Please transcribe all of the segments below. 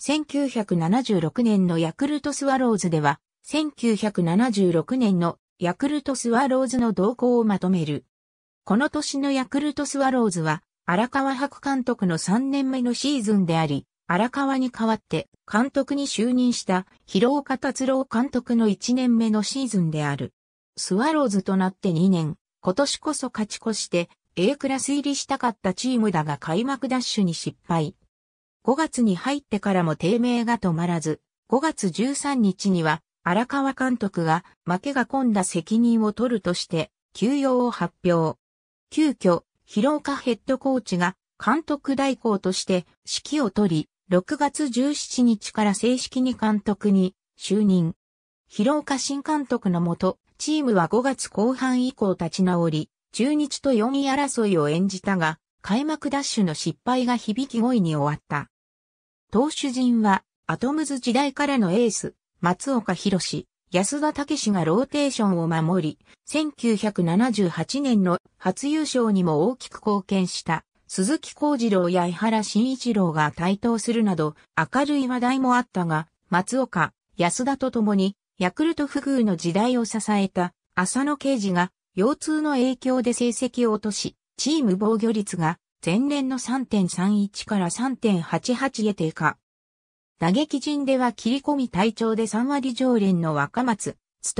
1976年のヤクルトスワローズでは、1976年のヤクルトスワローズの動向をまとめる。この年のヤクルトスワローズは、荒川博監督の3年目のシーズンであり、荒川に代わって監督に就任した広岡達郎監督の1年目のシーズンである。スワローズとなって2年、今年こそ勝ち越して A クラス入りしたかったチームだが開幕ダッシュに失敗。5月に入ってからも低迷が止まらず、5月13日には荒川監督が負けが込んだ責任を取るとして休養を発表。急遽、広岡ヘッドコーチが監督代行として指揮を取り、6月17日から正式に監督に就任。広岡新監督のもと、チームは5月後半以降立ち直り、中日と4位争いを演じたが、開幕ダッシュの失敗が響き位に終わった。投手陣は、アトムズ時代からのエース、松岡博士、安田武史がローテーションを守り、1978年の初優勝にも大きく貢献した鈴木幸次郎や井原慎一郎が台頭するなど明るい話題もあったが、松岡、安田と共にヤクルト不遇の時代を支えた浅野刑事が腰痛の影響で成績を落とし、チーム防御率が前年の3.31から3.88へ低下。打撃陣では切り込み隊長で3割常連の若松、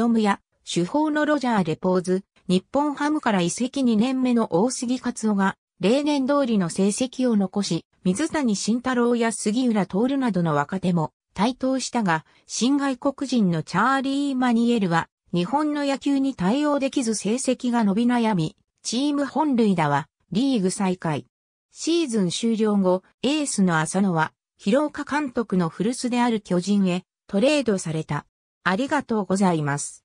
むや、主砲のロジャー・レポーズ、日本ハムから移籍2年目の大杉勝夫が、例年通りの成績を残し、水谷慎太郎や杉浦徹などの若手も台頭したが、新外国人のチャーリー・マニエルは、日本の野球に対応できず成績が伸び悩み、チーム本塁打はリーグ再開。シーズン終了後、エースの浅野は、広岡監督の古巣である巨人へトレードされた。ありがとうございます。